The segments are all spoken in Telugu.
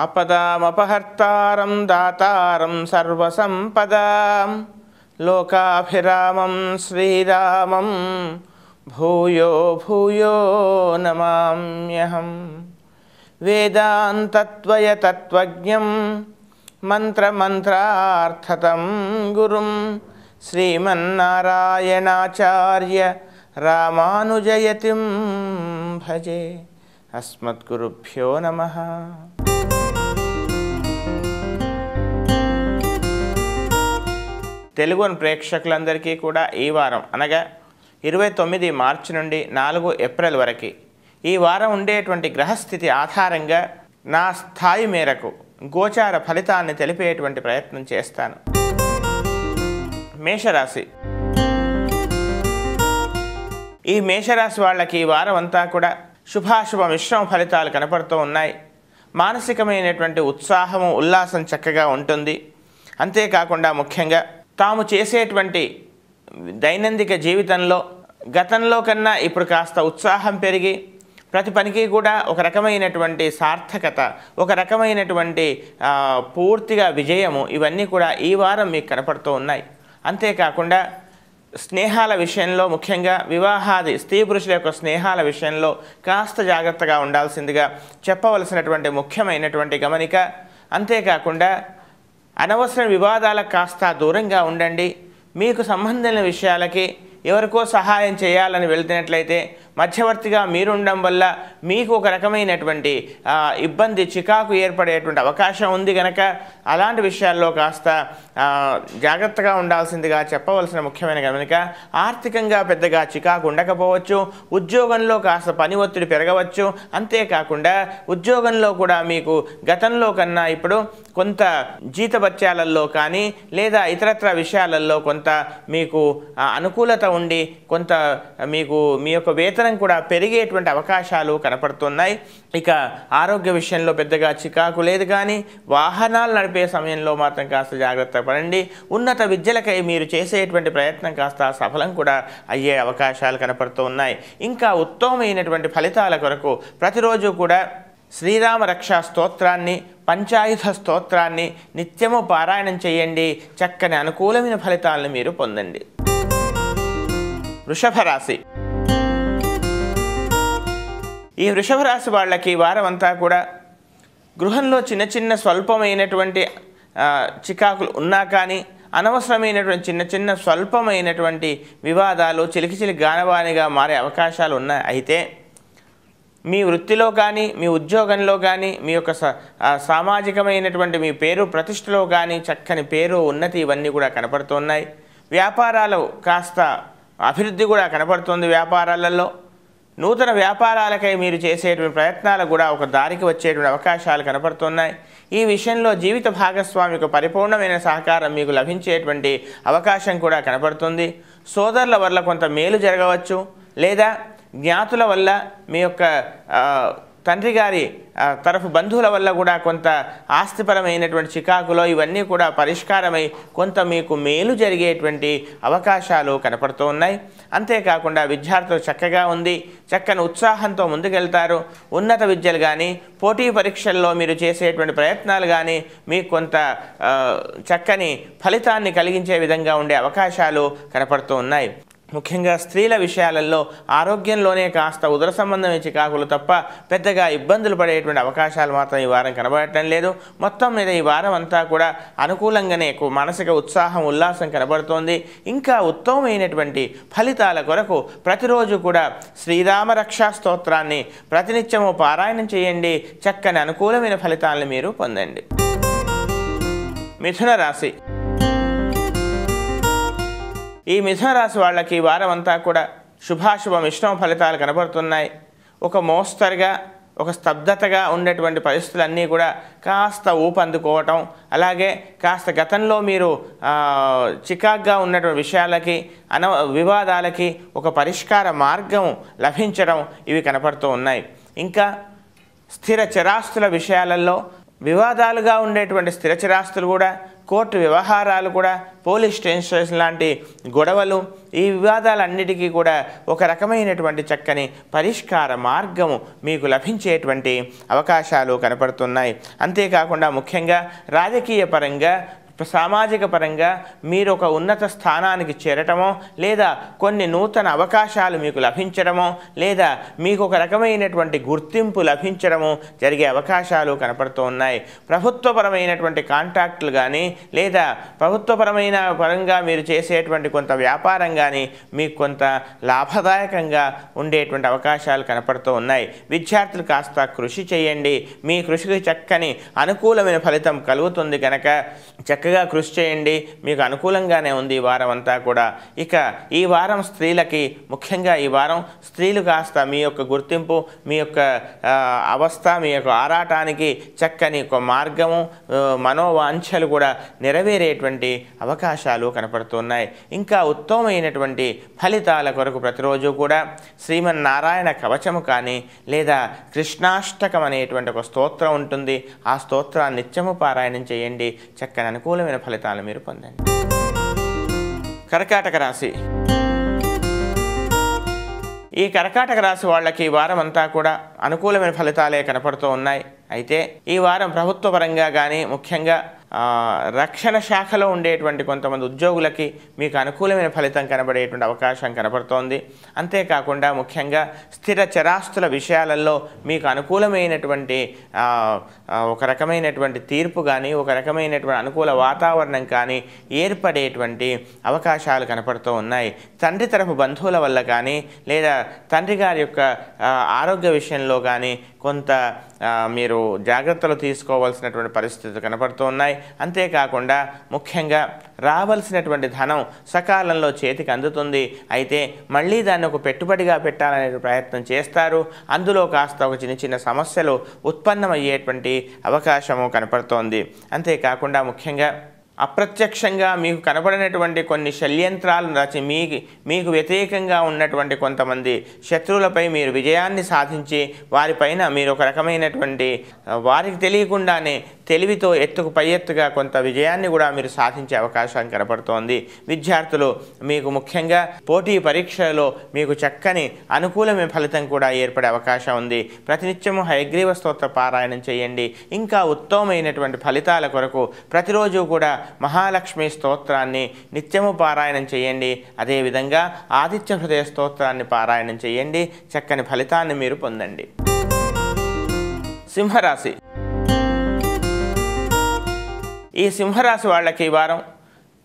आपदामपहर्तारं दातारं सर्वसम्पदां लोकाभिरामं श्रीरामं भूयो भूयो नमाम्यहं वेदान्तत्वयतत्त्वज्ञं मन्त्रमन्त्रार्थतं गुरुं रामानुजयतिं भजे अस्मद्गुरुभ्यो नमः తెలుగుని ప్రేక్షకులందరికీ కూడా ఈ వారం అనగా ఇరవై తొమ్మిది మార్చి నుండి నాలుగు ఏప్రిల్ వరకు ఈ వారం ఉండేటువంటి గ్రహస్థితి ఆధారంగా నా స్థాయి మేరకు గోచార ఫలితాన్ని తెలిపేటువంటి ప్రయత్నం చేస్తాను మేషరాశి ఈ మేషరాశి వాళ్ళకి ఈ వారం అంతా కూడా శుభాశుభ మిశ్రమ ఫలితాలు కనపడుతూ ఉన్నాయి మానసికమైనటువంటి ఉత్సాహము ఉల్లాసం చక్కగా ఉంటుంది అంతేకాకుండా ముఖ్యంగా తాము చేసేటువంటి దైనందిక జీవితంలో గతంలో కన్నా ఇప్పుడు కాస్త ఉత్సాహం పెరిగి ప్రతి పనికి కూడా ఒక రకమైనటువంటి సార్థకత ఒక రకమైనటువంటి పూర్తిగా విజయము ఇవన్నీ కూడా ఈ వారం మీకు కనపడుతూ ఉన్నాయి అంతేకాకుండా స్నేహాల విషయంలో ముఖ్యంగా వివాహాది స్త్రీ పురుషుల యొక్క స్నేహాల విషయంలో కాస్త జాగ్రత్తగా ఉండాల్సిందిగా చెప్పవలసినటువంటి ముఖ్యమైనటువంటి గమనిక అంతేకాకుండా అనవసర వివాదాలకు కాస్త దూరంగా ఉండండి మీకు సంబంధించిన విషయాలకి ఎవరికో సహాయం చేయాలని వెళ్తున్నట్లయితే మధ్యవర్తిగా మీరుండడం వల్ల మీకు ఒక రకమైనటువంటి ఇబ్బంది చికాకు ఏర్పడేటువంటి అవకాశం ఉంది కనుక అలాంటి విషయాల్లో కాస్త జాగ్రత్తగా ఉండాల్సిందిగా చెప్పవలసిన ముఖ్యమైన గమనిక ఆర్థికంగా పెద్దగా చికాకు ఉండకపోవచ్చు ఉద్యోగంలో కాస్త పని ఒత్తిడి పెరగవచ్చు అంతేకాకుండా ఉద్యోగంలో కూడా మీకు గతంలో కన్నా ఇప్పుడు కొంత జీతభత్యాలలో కానీ లేదా ఇతరత్ర విషయాలలో కొంత మీకు అనుకూలత ఉండి కొంత మీకు మీ యొక్క వేతన నిరంతరం కూడా పెరిగేటువంటి అవకాశాలు కనపడుతున్నాయి ఇక ఆరోగ్య విషయంలో పెద్దగా చికాకు లేదు కానీ వాహనాలు నడిపే సమయంలో మాత్రం కాస్త జాగ్రత్త పడండి ఉన్నత విద్యలకై మీరు చేసేటువంటి ప్రయత్నం కాస్త సఫలం కూడా అయ్యే అవకాశాలు కనపడుతూ ఉన్నాయి ఇంకా ఉత్తమమైనటువంటి ఫలితాల కొరకు ప్రతిరోజు కూడా శ్రీరామ రక్షా స్తోత్రాన్ని పంచాయుధ స్తోత్రాన్ని నిత్యము పారాయణం చేయండి చక్కని అనుకూలమైన ఫలితాలను మీరు పొందండి వృషభ రాశి ఈ వృషభ రాశి వాళ్ళకి వారమంతా కూడా గృహంలో చిన్న చిన్న స్వల్పమైనటువంటి చికాకులు ఉన్నా కానీ అనవసరమైనటువంటి చిన్న చిన్న స్వల్పమైనటువంటి వివాదాలు చిలికి చిలికి గానవానిగా మారే అవకాశాలు ఉన్నాయి అయితే మీ వృత్తిలో కానీ మీ ఉద్యోగంలో కానీ మీ యొక్క సామాజికమైనటువంటి మీ పేరు ప్రతిష్టలో కానీ చక్కని పేరు ఉన్నతి ఇవన్నీ కూడా కనపడుతున్నాయి వ్యాపారాలు కాస్త అభివృద్ధి కూడా కనపడుతుంది వ్యాపారాలలో నూతన వ్యాపారాలకై మీరు చేసేటువంటి ప్రయత్నాలు కూడా ఒక దారికి వచ్చేటువంటి అవకాశాలు కనపడుతున్నాయి ఈ విషయంలో జీవిత భాగస్వామి యొక్క పరిపూర్ణమైన సహకారం మీకు లభించేటువంటి అవకాశం కూడా కనపడుతుంది సోదరుల వల్ల కొంత మేలు జరగవచ్చు లేదా జ్ఞాతుల వల్ల మీ యొక్క తండ్రి గారి తరఫు బంధువుల వల్ల కూడా కొంత ఆస్తిపరమైనటువంటి చికాకులో ఇవన్నీ కూడా పరిష్కారమై కొంత మీకు మేలు జరిగేటువంటి అవకాశాలు కనపడుతూ ఉన్నాయి అంతేకాకుండా విద్యార్థులు చక్కగా ఉంది చక్కని ఉత్సాహంతో ముందుకెళ్తారు ఉన్నత విద్యలు కానీ పోటీ పరీక్షల్లో మీరు చేసేటువంటి ప్రయత్నాలు కానీ మీకు కొంత చక్కని ఫలితాన్ని కలిగించే విధంగా ఉండే అవకాశాలు కనపడుతూ ఉన్నాయి ముఖ్యంగా స్త్రీల విషయాలలో ఆరోగ్యంలోనే కాస్త ఉదర సంబంధం చికాకులు తప్ప పెద్దగా ఇబ్బందులు పడేటువంటి అవకాశాలు మాత్రం ఈ వారం కనబడటం లేదు మొత్తం మీద ఈ వారం అంతా కూడా అనుకూలంగానే మానసిక ఉత్సాహం ఉల్లాసం కనబడుతోంది ఇంకా ఉత్తమమైనటువంటి ఫలితాల కొరకు ప్రతిరోజు కూడా శ్రీరామ రక్షా స్తోత్రాన్ని ప్రతినిత్యము పారాయణం చేయండి చక్కని అనుకూలమైన ఫలితాలను మీరు పొందండి మిథున రాశి ఈ మిథునరాశి వాళ్ళకి వారం అంతా కూడా శుభాశుభ మిశ్రమ ఫలితాలు కనబడుతున్నాయి ఒక మోస్తరుగా ఒక స్తబ్దతగా ఉండేటువంటి పరిస్థితులన్నీ కూడా కాస్త ఊపందుకోవటం అలాగే కాస్త గతంలో మీరు చికాగ్గా ఉన్నటువంటి విషయాలకి అన వివాదాలకి ఒక పరిష్కార మార్గం లభించడం ఇవి కనపడుతూ ఉన్నాయి ఇంకా స్థిర చిరాస్తుల విషయాలలో వివాదాలుగా ఉండేటువంటి స్థిర చిరాస్తులు కూడా కోర్టు వ్యవహారాలు కూడా పోలీస్ స్టేషన్ లాంటి గొడవలు ఈ వివాదాలన్నిటికీ కూడా ఒక రకమైనటువంటి చక్కని పరిష్కార మార్గము మీకు లభించేటువంటి అవకాశాలు కనపడుతున్నాయి అంతేకాకుండా ముఖ్యంగా రాజకీయ పరంగా సామాజిక పరంగా మీరు ఒక ఉన్నత స్థానానికి చేరటమో లేదా కొన్ని నూతన అవకాశాలు మీకు లభించడమో లేదా మీకు ఒక రకమైనటువంటి గుర్తింపు లభించడము జరిగే అవకాశాలు కనపడుతూ ఉన్నాయి ప్రభుత్వపరమైనటువంటి కాంట్రాక్టులు కానీ లేదా ప్రభుత్వపరమైన పరంగా మీరు చేసేటువంటి కొంత వ్యాపారం కానీ మీకు కొంత లాభదాయకంగా ఉండేటువంటి అవకాశాలు కనపడుతూ ఉన్నాయి విద్యార్థులు కాస్త కృషి చేయండి మీ కృషికి చక్కని అనుకూలమైన ఫలితం కలుగుతుంది కనుక చక్క చక్కగా కృషి చేయండి మీకు అనుకూలంగానే ఉంది ఈ వారం అంతా కూడా ఇక ఈ వారం స్త్రీలకి ముఖ్యంగా ఈ వారం స్త్రీలు కాస్త మీ యొక్క గుర్తింపు మీ యొక్క అవస్థ మీ యొక్క ఆరాటానికి చక్కని ఒక మార్గము మనోవాంఛలు కూడా నెరవేరేటువంటి అవకాశాలు కనపడుతున్నాయి ఇంకా ఉత్తమమైనటువంటి ఫలితాల కొరకు ప్రతిరోజు కూడా శ్రీమన్నారాయణ కవచము కానీ లేదా కృష్ణాష్టకం అనేటువంటి ఒక స్తోత్రం ఉంటుంది ఆ స్తోత్రాన్ని నిత్యము పారాయణం చేయండి చక్కని అనుకూల అనుకూలమైన ఫలితాలు మీరు పొందండి కర్కాటక రాశి ఈ కర్కాటక రాశి వాళ్ళకి ఈ వారం అంతా కూడా అనుకూలమైన ఫలితాలే కనపడుతూ ఉన్నాయి అయితే ఈ వారం ప్రభుత్వ పరంగా కానీ ముఖ్యంగా రక్షణ శాఖలో ఉండేటువంటి కొంతమంది ఉద్యోగులకి మీకు అనుకూలమైన ఫలితం కనబడేటువంటి అవకాశం కనబడుతోంది అంతేకాకుండా ముఖ్యంగా స్థిర చరాస్తుల విషయాలలో మీకు అనుకూలమైనటువంటి ఒక రకమైనటువంటి తీర్పు కానీ ఒక రకమైనటువంటి అనుకూల వాతావరణం కానీ ఏర్పడేటువంటి అవకాశాలు కనపడుతూ ఉన్నాయి తండ్రి తరఫు బంధువుల వల్ల కానీ లేదా తండ్రి గారి యొక్క ఆరోగ్య విషయంలో కానీ కొంత మీరు జాగ్రత్తలు తీసుకోవాల్సినటువంటి పరిస్థితులు కనపడుతూ ఉన్నాయి అంతేకాకుండా ముఖ్యంగా రావలసినటువంటి ధనం సకాలంలో చేతికి అందుతుంది అయితే మళ్ళీ దాన్ని ఒక పెట్టుబడిగా పెట్టాలనే ప్రయత్నం చేస్తారు అందులో కాస్త ఒక చిన్న చిన్న సమస్యలు ఉత్పన్నమయ్యేటువంటి అవకాశము కనపడుతోంది అంతేకాకుండా ముఖ్యంగా అప్రత్యక్షంగా మీకు కనబడినటువంటి కొన్ని షల్యంత్రాలను రచి మీకు మీకు వ్యతిరేకంగా ఉన్నటువంటి కొంతమంది శత్రువులపై మీరు విజయాన్ని సాధించి వారిపైన మీరు ఒక రకమైనటువంటి వారికి తెలియకుండానే తెలివితో ఎత్తుకు పై ఎత్తుగా కొంత విజయాన్ని కూడా మీరు సాధించే అవకాశం కనపడుతోంది విద్యార్థులు మీకు ముఖ్యంగా పోటీ పరీక్షలలో మీకు చక్కని అనుకూలమైన ఫలితం కూడా ఏర్పడే అవకాశం ఉంది ప్రతినిత్యము హయగ్రీవ స్తోత్ర పారాయణం చేయండి ఇంకా ఉత్తమమైనటువంటి ఫలితాల కొరకు ప్రతిరోజు కూడా మహాలక్ష్మి స్తోత్రాన్ని నిత్యము పారాయణం చేయండి అదేవిధంగా ఆదిత్య హృదయ స్తోత్రాన్ని పారాయణం చేయండి చక్కని ఫలితాన్ని మీరు పొందండి సింహరాశి ఈ సింహరాశి వాళ్ళకి వారం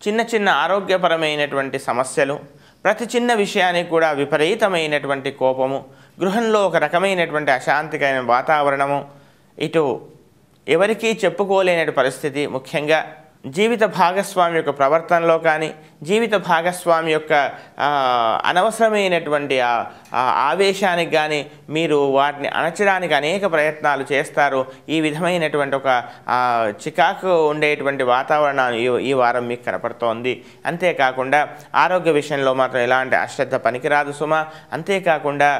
చిన్న చిన్న ఆరోగ్యపరమైనటువంటి సమస్యలు ప్రతి చిన్న విషయానికి కూడా విపరీతమైనటువంటి కోపము గృహంలో ఒక రకమైనటువంటి అశాంతికైన వాతావరణము ఇటు ఎవరికీ చెప్పుకోలేని పరిస్థితి ముఖ్యంగా జీవిత భాగస్వామి యొక్క ప్రవర్తనలో కానీ జీవిత భాగస్వామి యొక్క అనవసరమైనటువంటి ఆవేశానికి కానీ మీరు వాటిని అణచడానికి అనేక ప్రయత్నాలు చేస్తారు ఈ విధమైనటువంటి ఒక చికాకు ఉండేటువంటి వాతావరణం ఈ వారం మీకు కనపడుతోంది అంతేకాకుండా ఆరోగ్య విషయంలో మాత్రం ఎలాంటి అశ్రద్ధ పనికిరాదు సుమ అంతేకాకుండా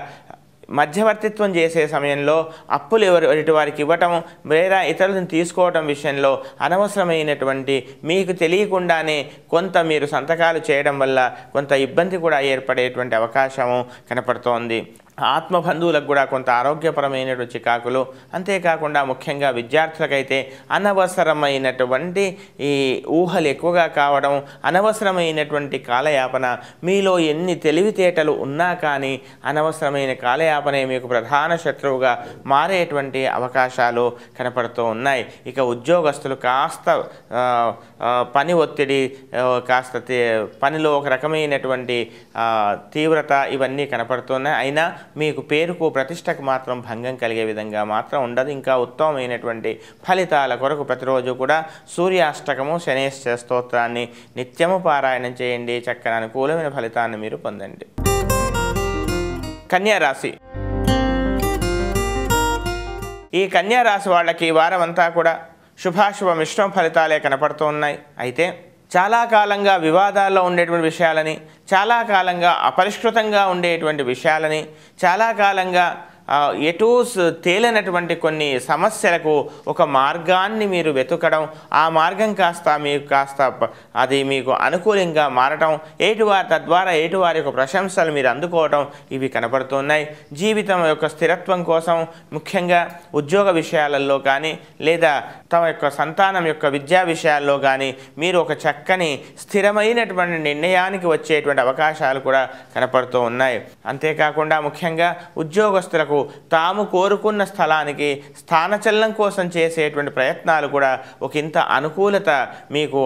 మధ్యవర్తిత్వం చేసే సమయంలో అప్పులు ఎవరి వారికి ఇవ్వటం వేరే ఇతరులను తీసుకోవటం విషయంలో అనవసరమైనటువంటి మీకు తెలియకుండానే కొంత మీరు సంతకాలు చేయడం వల్ల కొంత ఇబ్బంది కూడా ఏర్పడేటువంటి అవకాశము కనపడుతోంది ఆత్మబంధువులకు కూడా కొంత ఆరోగ్యపరమైనటువంటి చికాకులు అంతేకాకుండా ముఖ్యంగా విద్యార్థులకైతే అనవసరమైనటువంటి ఈ ఊహలు ఎక్కువగా కావడం అనవసరమైనటువంటి కాలయాపన మీలో ఎన్ని తెలివితేటలు ఉన్నా కానీ అనవసరమైన కాలయాపనే మీకు ప్రధాన శత్రువుగా మారేటువంటి అవకాశాలు కనపడుతూ ఉన్నాయి ఇక ఉద్యోగస్తులు కాస్త పని ఒత్తిడి కాస్త పనిలో ఒక రకమైనటువంటి తీవ్రత ఇవన్నీ కనపడుతున్నాయి అయినా మీకు పేరుకు ప్రతిష్టకు మాత్రం భంగం కలిగే విధంగా మాత్రం ఉండదు ఇంకా ఉత్తమమైనటువంటి ఫలితాల కొరకు ప్రతిరోజు కూడా సూర్యాష్టకము శనేశ్వర స్తోత్రాన్ని నిత్యము పారాయణం చేయండి చక్కని అనుకూలమైన ఫలితాన్ని మీరు పొందండి కన్యారాశి ఈ కన్యారాశి వాళ్ళకి వారమంతా కూడా శుభాశుభ మిశ్రమ ఫలితాలే కనపడుతూ ఉన్నాయి అయితే చాలా కాలంగా వివాదాల్లో ఉండేటువంటి విషయాలని చాలా కాలంగా అపరిష్కృతంగా ఉండేటువంటి విషయాలని చాలా కాలంగా ఎటూస్ తేలినటువంటి కొన్ని సమస్యలకు ఒక మార్గాన్ని మీరు వెతకడం ఆ మార్గం కాస్త మీకు కాస్త అది మీకు అనుకూలంగా మారటం ఏటివారి తద్వారా ఏటివారి యొక్క ప్రశంసలు మీరు అందుకోవటం ఇవి కనపడుతున్నాయి జీవితం యొక్క స్థిరత్వం కోసం ముఖ్యంగా ఉద్యోగ విషయాలలో కానీ లేదా తమ యొక్క సంతానం యొక్క విద్యా విషయాల్లో కానీ మీరు ఒక చక్కని స్థిరమైనటువంటి నిర్ణయానికి వచ్చేటువంటి అవకాశాలు కూడా కనపడుతూ ఉన్నాయి అంతేకాకుండా ముఖ్యంగా ఉద్యోగస్తులకు తాము కోరుకున్న స్థలానికి స్థానచలనం కోసం చేసేటువంటి ప్రయత్నాలు కూడా ఇంత అనుకూలత మీకు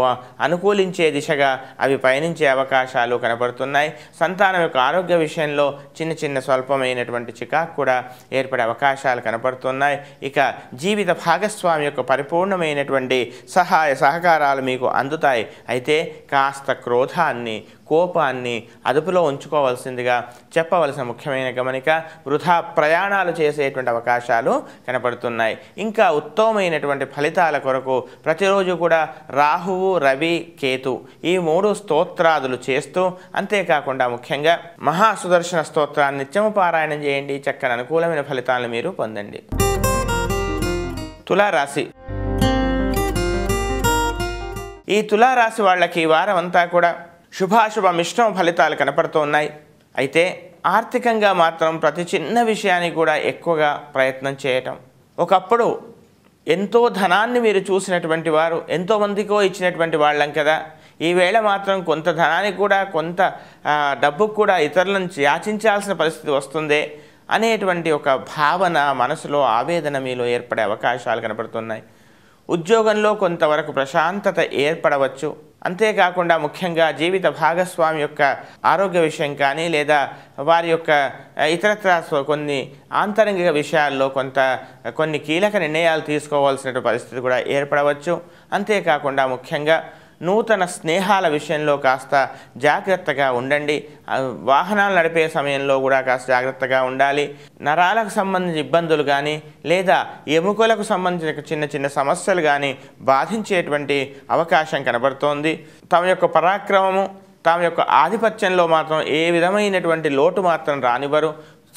అనుకూలించే దిశగా అవి పయనించే అవకాశాలు కనపడుతున్నాయి సంతానం యొక్క ఆరోగ్య విషయంలో చిన్న చిన్న స్వల్పమైనటువంటి చికాకు కూడా ఏర్పడే అవకాశాలు కనపడుతున్నాయి ఇక జీవిత భాగస్వామి యొక్క పరిపూర్ణమైనటువంటి సహాయ సహకారాలు మీకు అందుతాయి అయితే కాస్త క్రోధాన్ని కోపాన్ని అదుపులో ఉంచుకోవాల్సిందిగా చెప్పవలసిన ముఖ్యమైన గమనిక వృధా ప్రయాణాలు చేసేటువంటి అవకాశాలు కనపడుతున్నాయి ఇంకా ఉత్తమమైనటువంటి ఫలితాల కొరకు ప్రతిరోజు కూడా రాహువు రవి కేతు ఈ మూడు స్తోత్రాదులు చేస్తూ అంతేకాకుండా ముఖ్యంగా మహాసుదర్శన స్తోత్రాన్ని నిత్యము పారాయణం చేయండి చక్కని అనుకూలమైన ఫలితాలను మీరు పొందండి తులారాశి ఈ తులారాశి వాళ్ళకి వారం అంతా కూడా శుభాశుభ మిశ్రమ ఫలితాలు కనపడుతూ ఉన్నాయి అయితే ఆర్థికంగా మాత్రం ప్రతి చిన్న విషయానికి కూడా ఎక్కువగా ప్రయత్నం చేయటం ఒకప్పుడు ఎంతో ధనాన్ని మీరు చూసినటువంటి వారు ఎంతోమందికో ఇచ్చినటువంటి వాళ్ళం కదా ఈవేళ మాత్రం కొంత ధనానికి కూడా కొంత డబ్బుకు కూడా ఇతరులను యాచించాల్సిన పరిస్థితి వస్తుంది అనేటువంటి ఒక భావన మనసులో ఆవేదన మీలో ఏర్పడే అవకాశాలు కనపడుతున్నాయి ఉద్యోగంలో కొంతవరకు ప్రశాంతత ఏర్పడవచ్చు అంతేకాకుండా ముఖ్యంగా జీవిత భాగస్వామి యొక్క ఆరోగ్య విషయం కానీ లేదా వారి యొక్క ఇతరత్ర కొన్ని ఆంతరంగిక విషయాల్లో కొంత కొన్ని కీలక నిర్ణయాలు తీసుకోవాల్సిన పరిస్థితి కూడా ఏర్పడవచ్చు అంతేకాకుండా ముఖ్యంగా నూతన స్నేహాల విషయంలో కాస్త జాగ్రత్తగా ఉండండి వాహనాలు నడిపే సమయంలో కూడా కాస్త జాగ్రత్తగా ఉండాలి నరాలకు సంబంధించిన ఇబ్బందులు కానీ లేదా ఎముకలకు సంబంధించిన చిన్న చిన్న సమస్యలు కానీ బాధించేటువంటి అవకాశం కనబడుతోంది తమ యొక్క పరాక్రమము తమ యొక్క ఆధిపత్యంలో మాత్రం ఏ విధమైనటువంటి లోటు మాత్రం రానివ్వరు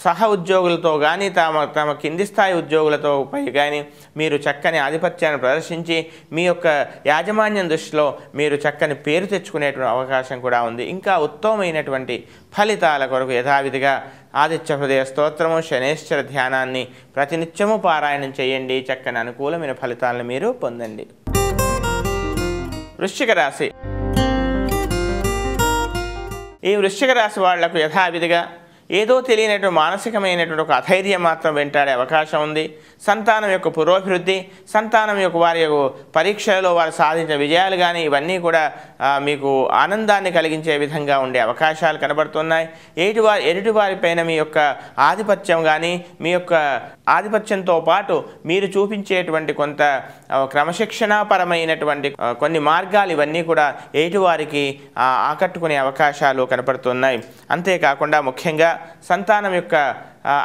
సహ ఉద్యోగులతో కానీ తమ తమ కింది స్థాయి ఉద్యోగులతో పై కానీ మీరు చక్కని ఆధిపత్యాన్ని ప్రదర్శించి మీ యొక్క యాజమాన్యం దృష్టిలో మీరు చక్కని పేరు తెచ్చుకునేటువంటి అవకాశం కూడా ఉంది ఇంకా ఉత్తమమైనటువంటి ఫలితాల కొరకు యథావిధిగా ఆదిత్య హృదయ స్తోత్రము శనేశ్వర ధ్యానాన్ని ప్రతినిత్యము పారాయణం చేయండి చక్కని అనుకూలమైన ఫలితాలను మీరు పొందండి వృశ్చిక రాశి ఈ వృశ్చిక రాశి వాళ్లకు యథావిధిగా ఏదో తెలియనటువంటి మానసికమైనటువంటి ఒక అధైర్యం మాత్రం వెంటాడే అవకాశం ఉంది సంతానం యొక్క పురోభివృద్ధి సంతానం యొక్క వారి యొక్క పరీక్షలో వారు సాధించిన విజయాలు కానీ ఇవన్నీ కూడా మీకు ఆనందాన్ని కలిగించే విధంగా ఉండే అవకాశాలు కనబడుతున్నాయి ఎరుటి వారిపైన మీ యొక్క ఆధిపత్యం కానీ మీ యొక్క ఆధిపత్యంతో పాటు మీరు చూపించేటువంటి కొంత క్రమశిక్షణాపరమైనటువంటి కొన్ని మార్గాలు ఇవన్నీ కూడా ఎటువారికి ఆకట్టుకునే అవకాశాలు కనపడుతున్నాయి అంతేకాకుండా ముఖ్యంగా సంతానం యొక్క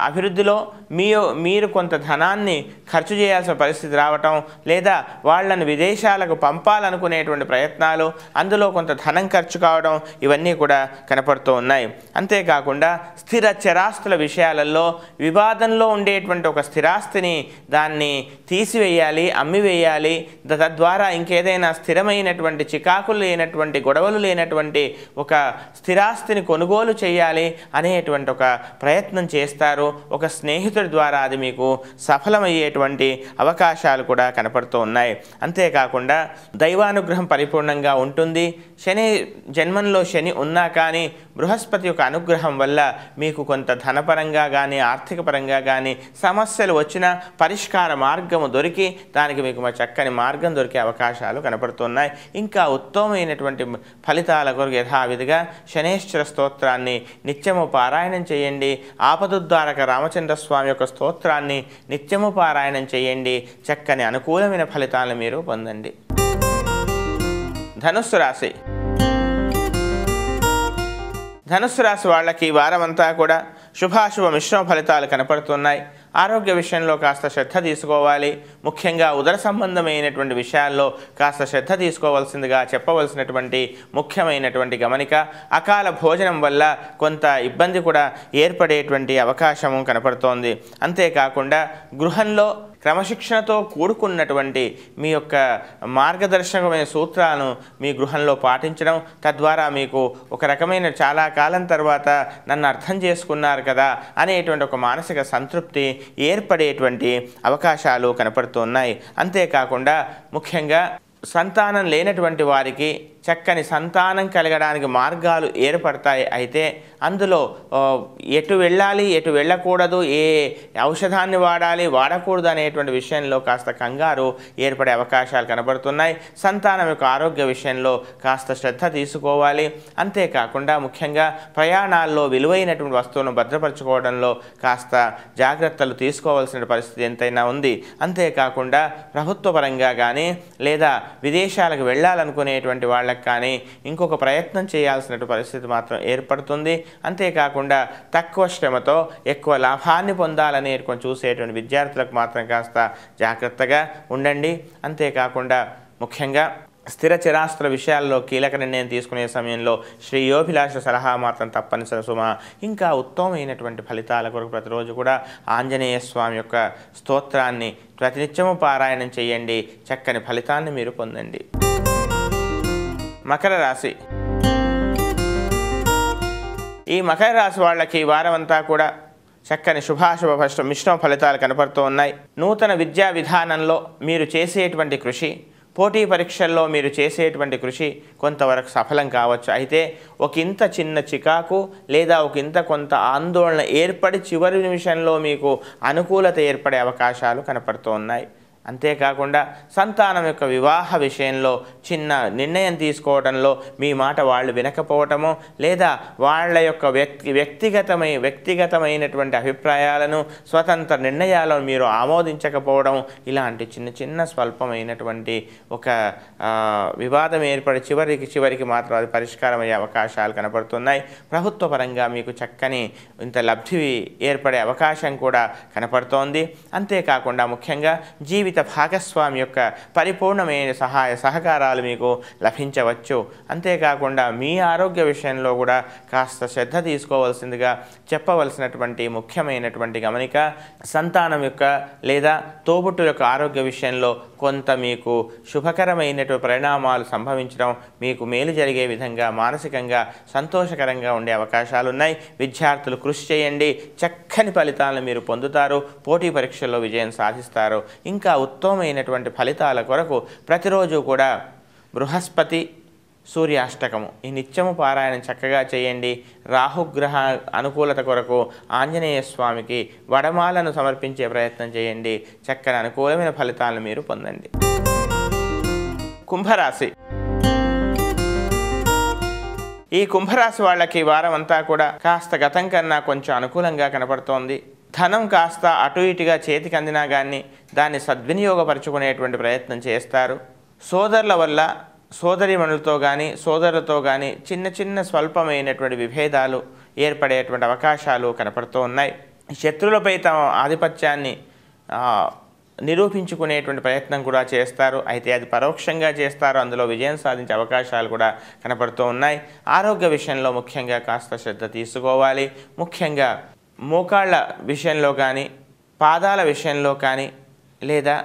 అభివృద్ధిలో మీ మీరు కొంత ధనాన్ని ఖర్చు చేయాల్సిన పరిస్థితి రావటం లేదా వాళ్ళను విదేశాలకు పంపాలనుకునేటువంటి ప్రయత్నాలు అందులో కొంత ధనం ఖర్చు కావడం ఇవన్నీ కూడా కనపడుతూ ఉన్నాయి అంతేకాకుండా స్థిర చరాస్తుల విషయాలలో వివాదంలో ఉండేటువంటి ఒక స్థిరాస్తిని దాన్ని తీసివేయాలి అమ్మివేయాలి తద్వారా ఇంకేదైనా స్థిరమైనటువంటి చికాకులు లేనటువంటి గొడవలు లేనటువంటి ఒక స్థిరాస్తిని కొనుగోలు చేయాలి అనేటువంటి ఒక ప్రయత్నం చేస్తారు గారు ఒక స్నేహితుడి ద్వారా అది మీకు సఫలమయ్యేటువంటి అవకాశాలు కూడా కనపడుతూ ఉన్నాయి అంతేకాకుండా దైవానుగ్రహం పరిపూర్ణంగా ఉంటుంది శని జన్మంలో శని ఉన్నా కానీ బృహస్పతి యొక్క అనుగ్రహం వల్ల మీకు కొంత ధనపరంగా కానీ ఆర్థిక పరంగా కానీ సమస్యలు వచ్చిన పరిష్కార మార్గము దొరికి దానికి మీకు చక్కని మార్గం దొరికే అవకాశాలు కనపడుతున్నాయి ఇంకా ఉత్తమమైనటువంటి ఫలితాల కొరకు యథావిధిగా శనేశ్వర స్తోత్రాన్ని నిత్యము పారాయణం చేయండి ఆపదుద్వార తారక రామచంద్రస్వామి యొక్క స్తోత్రాన్ని నిత్యము పారాయణం చేయండి చక్కని అనుకూలమైన ఫలితాలను మీరు పొందండి ధనుస్సు రాశి ధనుస్సు రాశి వాళ్ళకి వారమంతా కూడా శుభాశుభ మిశ్రమ ఫలితాలు కనపడుతున్నాయి ఆరోగ్య విషయంలో కాస్త శ్రద్ధ తీసుకోవాలి ముఖ్యంగా ఉదర సంబంధమైనటువంటి విషయాల్లో కాస్త శ్రద్ధ తీసుకోవాల్సిందిగా చెప్పవలసినటువంటి ముఖ్యమైనటువంటి గమనిక అకాల భోజనం వల్ల కొంత ఇబ్బంది కూడా ఏర్పడేటువంటి అవకాశము కనపడుతోంది అంతేకాకుండా గృహంలో క్రమశిక్షణతో కూడుకున్నటువంటి మీ యొక్క మార్గదర్శకమైన సూత్రాలను మీ గృహంలో పాటించడం తద్వారా మీకు ఒక రకమైన చాలా కాలం తర్వాత నన్ను అర్థం చేసుకున్నారు కదా అనేటువంటి ఒక మానసిక సంతృప్తి ఏర్పడేటువంటి అవకాశాలు కనపడుతున్నాయి అంతేకాకుండా ముఖ్యంగా సంతానం లేనటువంటి వారికి చక్కని సంతానం కలగడానికి మార్గాలు ఏర్పడతాయి అయితే అందులో ఎటు వెళ్ళాలి ఎటు వెళ్ళకూడదు ఏ ఔషధాన్ని వాడాలి వాడకూడదు అనేటువంటి విషయంలో కాస్త కంగారు ఏర్పడే అవకాశాలు కనబడుతున్నాయి సంతానం యొక్క ఆరోగ్య విషయంలో కాస్త శ్రద్ధ తీసుకోవాలి అంతేకాకుండా ముఖ్యంగా ప్రయాణాల్లో విలువైనటువంటి వస్తువులను భద్రపరచుకోవడంలో కాస్త జాగ్రత్తలు తీసుకోవాల్సిన పరిస్థితి ఎంతైనా ఉంది అంతేకాకుండా ప్రభుత్వ పరంగా కానీ లేదా విదేశాలకు వెళ్ళాలనుకునేటువంటి వాళ్ళ వాళ్ళకి కానీ ఇంకొక ప్రయత్నం చేయాల్సిన పరిస్థితి మాత్రం ఏర్పడుతుంది అంతేకాకుండా తక్కువ శ్రమతో ఎక్కువ లాభాన్ని పొందాలని కొంచెం చూసేటువంటి విద్యార్థులకు మాత్రం కాస్త జాగ్రత్తగా ఉండండి అంతేకాకుండా ముఖ్యంగా స్థిర చిరాస్తుల విషయాల్లో కీలక నిర్ణయం తీసుకునే సమయంలో శ్రీ యోభిలాష సలహా మాత్రం తప్పనిసరి సుమ ఇంకా ఉత్తమమైనటువంటి ఫలితాల కొరకు ప్రతిరోజు కూడా ఆంజనేయ స్వామి యొక్క స్తోత్రాన్ని ప్రతినిత్యము పారాయణం చేయండి చక్కని ఫలితాన్ని మీరు పొందండి మకర రాశి ఈ మకర రాశి వాళ్ళకి వారమంతా కూడా చక్కని శుభాశుభ ఫస్ట్ మిశ్రమ ఫలితాలు కనపడుతూ ఉన్నాయి నూతన విద్యా విధానంలో మీరు చేసేటువంటి కృషి పోటీ పరీక్షల్లో మీరు చేసేటువంటి కృషి కొంతవరకు సఫలం కావచ్చు అయితే ఒక ఇంత చిన్న చికాకు లేదా ఒక ఇంత కొంత ఆందోళన ఏర్పడి చివరి నిమిషంలో మీకు అనుకూలత ఏర్పడే అవకాశాలు కనపడుతూ ఉన్నాయి అంతేకాకుండా సంతానం యొక్క వివాహ విషయంలో చిన్న నిర్ణయం తీసుకోవడంలో మీ మాట వాళ్ళు వినకపోవటము లేదా వాళ్ళ యొక్క వ్యక్తి వ్యక్తిగతమై వ్యక్తిగతమైనటువంటి అభిప్రాయాలను స్వతంత్ర నిర్ణయాలను మీరు ఆమోదించకపోవడం ఇలాంటి చిన్న చిన్న స్వల్పమైనటువంటి ఒక వివాదం ఏర్పడి చివరికి చివరికి మాత్రం అది పరిష్కారం అయ్యే అవకాశాలు కనపడుతున్నాయి ప్రభుత్వ పరంగా మీకు చక్కని ఇంత లబ్ధి ఏర్పడే అవకాశం కూడా కనపడుతోంది అంతేకాకుండా ముఖ్యంగా జీవిత జీవిత భాగస్వామి యొక్క పరిపూర్ణమైన సహాయ సహకారాలు మీకు లభించవచ్చు అంతేకాకుండా మీ ఆరోగ్య విషయంలో కూడా కాస్త శ్రద్ధ తీసుకోవాల్సిందిగా చెప్పవలసినటువంటి ముఖ్యమైనటువంటి గమనిక సంతానం యొక్క లేదా తోబుట్టు యొక్క ఆరోగ్య విషయంలో కొంత మీకు శుభకరమైనటువంటి పరిణామాలు సంభవించడం మీకు మేలు జరిగే విధంగా మానసికంగా సంతోషకరంగా ఉండే అవకాశాలు ఉన్నాయి విద్యార్థులు కృషి చేయండి చక్కని ఫలితాలను మీరు పొందుతారు పోటీ పరీక్షల్లో విజయం సాధిస్తారు ఇంకా ఉత్తమమైనటువంటి ఫలితాల కొరకు ప్రతిరోజు కూడా బృహస్పతి సూర్యాష్టకము ఈ నిత్యము పారాయణం చక్కగా చేయండి రాహుగ్రహ అనుకూలత కొరకు ఆంజనేయ స్వామికి వడమాలను సమర్పించే ప్రయత్నం చేయండి చక్కని అనుకూలమైన ఫలితాలను మీరు పొందండి కుంభరాశి ఈ కుంభరాశి వాళ్ళకి వారం అంతా కూడా కాస్త గతం కన్నా కొంచెం అనుకూలంగా కనపడుతోంది ధనం కాస్త అటు ఇటుగా చేతికి అందినా కానీ దాన్ని సద్వినియోగపరచుకునేటువంటి ప్రయత్నం చేస్తారు సోదరుల వల్ల సోదరిమణులతో కానీ సోదరులతో కానీ చిన్న చిన్న స్వల్పమైనటువంటి విభేదాలు ఏర్పడేటువంటి అవకాశాలు కనపడుతూ ఉన్నాయి శత్రులపై తమ ఆధిపత్యాన్ని నిరూపించుకునేటువంటి ప్రయత్నం కూడా చేస్తారు అయితే అది పరోక్షంగా చేస్తారు అందులో విజయం సాధించే అవకాశాలు కూడా కనపడుతూ ఉన్నాయి ఆరోగ్య విషయంలో ముఖ్యంగా కాస్త శ్రద్ధ తీసుకోవాలి ముఖ్యంగా మోకాళ్ళ విషయంలో కానీ పాదాల విషయంలో కానీ లేదా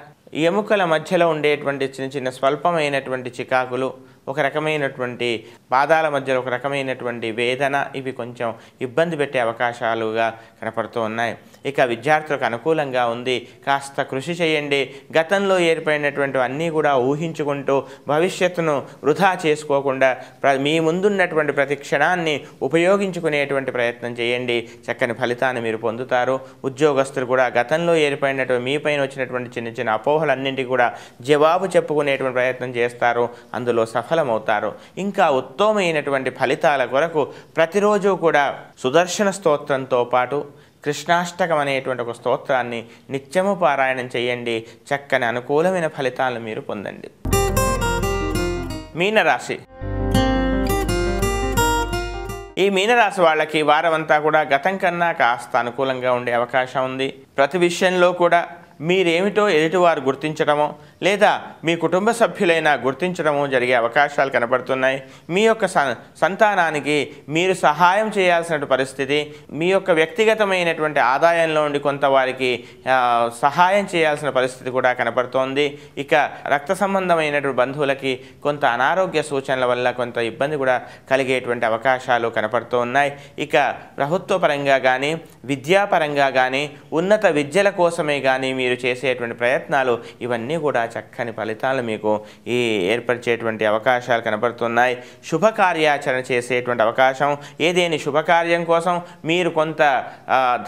ఎముకల మధ్యలో ఉండేటువంటి చిన్న చిన్న స్వల్పమైనటువంటి చికాకులు ఒక రకమైనటువంటి పాదాల మధ్యలో ఒక రకమైనటువంటి వేదన ఇవి కొంచెం ఇబ్బంది పెట్టే అవకాశాలుగా కనపడుతూ ఉన్నాయి ఇక విద్యార్థులకు అనుకూలంగా ఉంది కాస్త కృషి చేయండి గతంలో ఏర్పడినటువంటి అన్నీ కూడా ఊహించుకుంటూ భవిష్యత్తును వృధా చేసుకోకుండా మీ ముందున్నటువంటి ప్రతి క్షణాన్ని ఉపయోగించుకునేటువంటి ప్రయత్నం చేయండి చక్కని ఫలితాన్ని మీరు పొందుతారు ఉద్యోగస్తులు కూడా గతంలో ఏర్పడినటువంటి పైన వచ్చినటువంటి చిన్న చిన్న అపోహలన్నింటినీ కూడా జవాబు చెప్పుకునేటువంటి ప్రయత్నం చేస్తారు అందులో సఫల సఫలమవుతారు ఇంకా ఉత్తమమైనటువంటి ఫలితాల కొరకు ప్రతిరోజు కూడా సుదర్శన స్తోత్రంతో పాటు కృష్ణాష్టకం అనేటువంటి ఒక స్తోత్రాన్ని నిత్యము పారాయణం చేయండి చక్కని అనుకూలమైన ఫలితాలను మీరు పొందండి మీనరాశి ఈ మీనరాశి వాళ్ళకి వారమంతా కూడా గతం కన్నా కాస్త అనుకూలంగా ఉండే అవకాశం ఉంది ప్రతి విషయంలో కూడా మీరేమిటో ఎదుటివారు గుర్తించడమో లేదా మీ కుటుంబ సభ్యులైనా గుర్తించడము జరిగే అవకాశాలు కనపడుతున్నాయి మీ యొక్క సంతానానికి మీరు సహాయం చేయాల్సిన పరిస్థితి మీ యొక్క వ్యక్తిగతమైనటువంటి ఆదాయంలో ఉండి కొంత వారికి సహాయం చేయాల్సిన పరిస్థితి కూడా కనపడుతోంది ఇక రక్త సంబంధమైనటువంటి బంధువులకి కొంత అనారోగ్య సూచనల వల్ల కొంత ఇబ్బంది కూడా కలిగేటువంటి అవకాశాలు కనపడుతూ ఉన్నాయి ఇక ప్రభుత్వ పరంగా కానీ విద్యాపరంగా కానీ ఉన్నత విద్యల కోసమే కానీ మీరు చేసేటువంటి ప్రయత్నాలు ఇవన్నీ కూడా చక్కని ఫలితాలు మీకు ఈ ఏర్పరిచేటువంటి అవకాశాలు కనపడుతున్నాయి శుభకార్యాచరణ చేసేటువంటి అవకాశం ఏదేని శుభకార్యం కోసం మీరు కొంత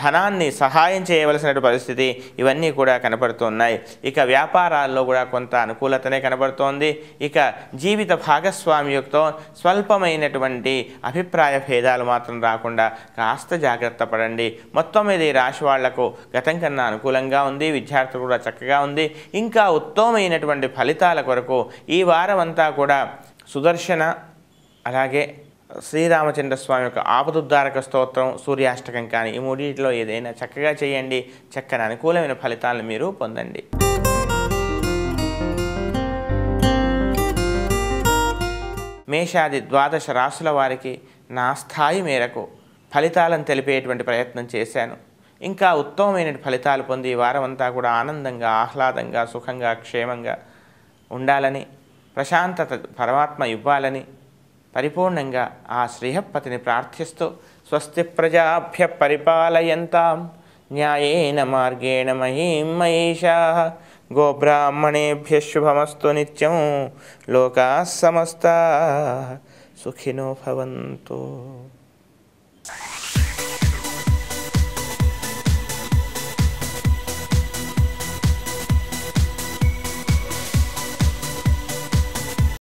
ధనాన్ని సహాయం చేయవలసిన పరిస్థితి ఇవన్నీ కూడా కనపడుతున్నాయి ఇక వ్యాపారాల్లో కూడా కొంత అనుకూలతనే కనబడుతోంది ఇక జీవిత భాగస్వామితో స్వల్పమైనటువంటి అభిప్రాయ భేదాలు మాత్రం రాకుండా కాస్త జాగ్రత్త పడండి మొత్తం ఇది రాశి వాళ్లకు గతం కన్నా అనుకూలంగా ఉంది విద్యార్థులు కూడా చక్కగా ఉంది ఇంకా ఉత్తమ ఉత్తమమైనటువంటి ఫలితాల కొరకు ఈ వారం అంతా కూడా సుదర్శన అలాగే శ్రీరామచంద్ర స్వామి యొక్క ఆపదుద్ధారక స్తోత్రం సూర్యాష్టకం కానీ ఈ మూడింటిలో ఏదైనా చక్కగా చేయండి చక్కని అనుకూలమైన ఫలితాలను మీరు పొందండి మేషాది ద్వాదశ రాసుల వారికి నా స్థాయి మేరకు ఫలితాలను తెలిపేటువంటి ప్రయత్నం చేశాను ఇంకా ఉత్తమమైన ఫలితాలు పొంది వారమంతా కూడా ఆనందంగా ఆహ్లాదంగా సుఖంగా క్షేమంగా ఉండాలని ప్రశాంతత పరమాత్మ ఇవ్వాలని పరిపూర్ణంగా ఆ శ్రీహప్పతిని ప్రార్థిస్తూ స్వస్తి ప్రజాభ్య పరిపాలయంతాం న్యాయేన మార్గేణ మహీం మహేషా గోబ్రాహ్మణేభ్య శుభమస్తు నిత్యం లోకా సమస్త సుఖినో భవంతో